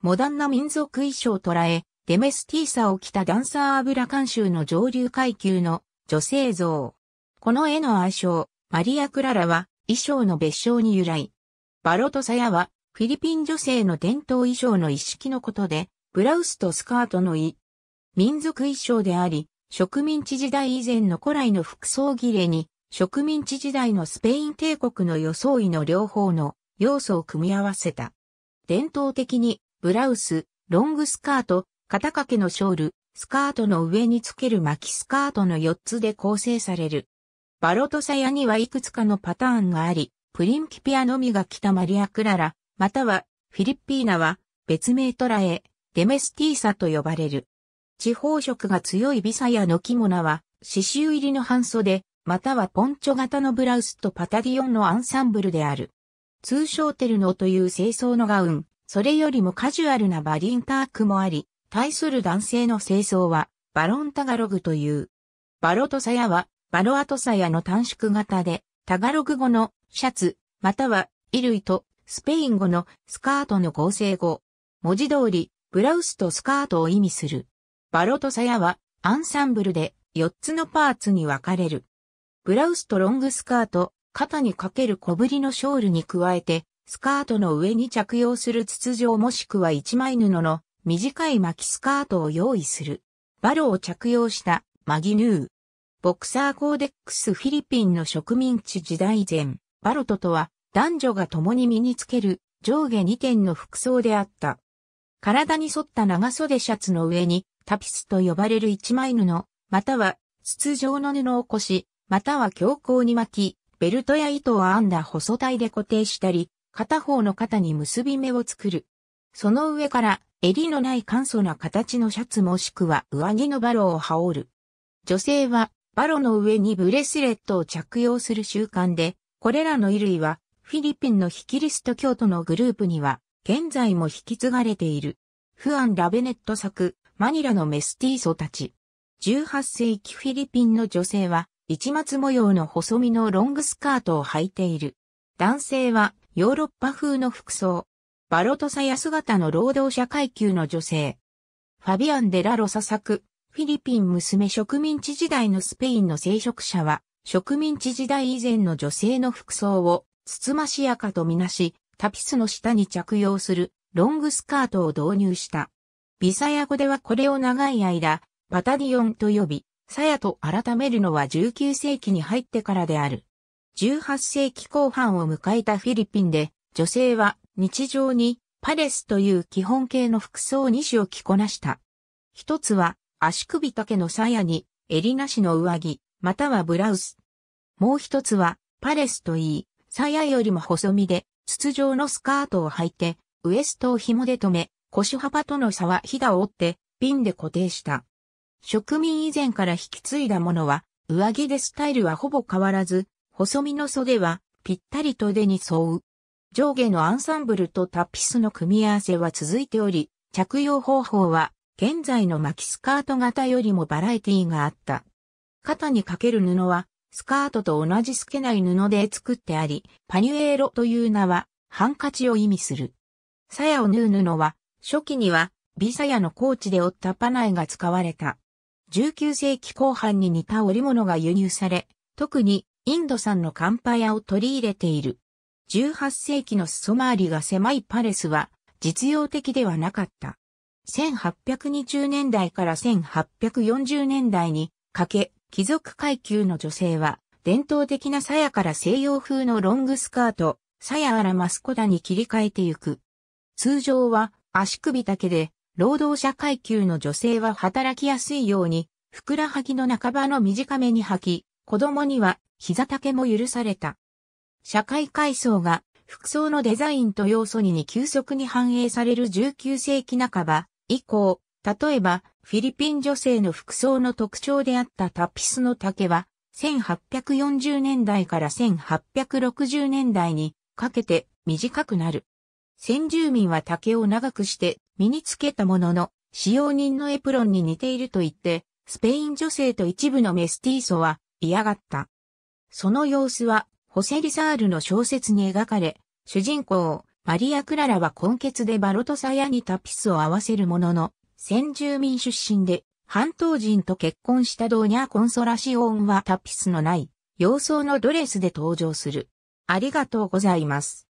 モダンな民族衣装を捉え、デメスティーサを着たダンサー油監修の上流階級の女性像。この絵の愛称、マリア・クララは衣装の別称に由来。バロトサヤはフィリピン女性の伝統衣装の一式のことで、ブラウスとスカートの衣。民族衣装であり、植民地時代以前の古来の服装儀礼に、植民地時代のスペイン帝国の装いの両方の要素を組み合わせた。伝統的にブラウス、ロングスカート、肩掛けのショール、スカートの上につける巻きスカートの4つで構成される。バロトサヤにはいくつかのパターンがあり、プリンキピアのみが来たマリア・クララ、またはフィリッピーナは別名トラエ、デメスティーサと呼ばれる。地方色が強いビサヤの着物は、刺繍入りの半袖、またはポンチョ型のブラウスとパタディオンのアンサンブルである。通称テルノという清掃のガウン、それよりもカジュアルなバリンタークもあり、対する男性の清掃は、バロンタガログという。バロトサヤは、バロアトサヤの短縮型で、タガログ語のシャツ、または衣類とスペイン語のスカートの合成語。文字通り、ブラウスとスカートを意味する。バロトサヤは、アンサンブルで4つのパーツに分かれる。ブラウスとロングスカート、肩にかける小ぶりのショールに加えて、スカートの上に着用する筒状もしくは一枚布の短い巻きスカートを用意する。バロを着用したマギヌー。ボクサーコーデックスフィリピンの植民地時代前、バロトとは男女が共に身につける上下2点の服装であった。体に沿った長袖シャツの上にタピスと呼ばれる一枚布、または筒状の布をこし、または強行に巻き、ベルトや糸を編んだ細帯で固定したり、片方の肩に結び目を作る。その上から襟のない簡素な形のシャツもしくは上着のバロを羽織る。女性はバロの上にブレスレットを着用する習慣で、これらの衣類はフィリピンのヒキリスト教徒のグループには現在も引き継がれている。フアン・ラベネット作、マニラのメスティーソたち。18世紀フィリピンの女性は、市松模様の細身のロングスカートを履いている。男性は、ヨーロッパ風の服装、バロトサヤ姿の労働者階級の女性。ファビアン・デラ・ロサ作、フィリピン娘植民地時代のスペインの聖職者は、植民地時代以前の女性の服装を、つつましやかとみなし、タピスの下に着用する、ロングスカートを導入した。ビサヤ語ではこれを長い間、パタディオンと呼び、サヤと改めるのは19世紀に入ってからである。18世紀後半を迎えたフィリピンで、女性は日常にパレスという基本形の服装2種を着こなした。一つは足首丈の鞘に襟なしの上着、またはブラウス。もう一つはパレスといい、鞘よりも細身で筒状のスカートを履いて、ウエストを紐で留め、腰幅との差はひだを折ってピンで固定した。植民以前から引き継いだものは、上着でスタイルはほぼ変わらず、細身の袖はぴったりと腕に沿う。上下のアンサンブルとタピスの組み合わせは続いており、着用方法は現在の巻きスカート型よりもバラエティがあった。肩にかける布はスカートと同じ透けない布で作ってあり、パニュエーロという名はハンカチを意味する。鞘を縫う布は初期にはビサヤの高地で折ったパナイが使われた。19世紀後半に似た織物が輸入され、特にインド産のカンパヤを取り入れている。18世紀の裾回りが狭いパレスは実用的ではなかった。1820年代から1840年代にかけ、貴族階級の女性は伝統的な鞘から西洋風のロングスカート、鞘アラマスコダに切り替えてゆく。通常は足首だけで、労働者階級の女性は働きやすいように、ふくらはぎの半ばの短めに履き、子供には膝丈も許された。社会階層が服装のデザインと要素に急速に反映される19世紀半ば以降、例えばフィリピン女性の服装の特徴であったタピスの丈は、1840年代から1860年代にかけて短くなる。先住民は竹を長くして身につけたものの、使用人のエプロンに似ていると言って、スペイン女性と一部のメスティーソは嫌がった。その様子は、ホセリサールの小説に描かれ、主人公、マリア・クララは根血でバロトサヤにタピスを合わせるものの、先住民出身で、半島人と結婚したドーニャ・コンソラシオンはタピスのない、洋装のドレスで登場する。ありがとうございます。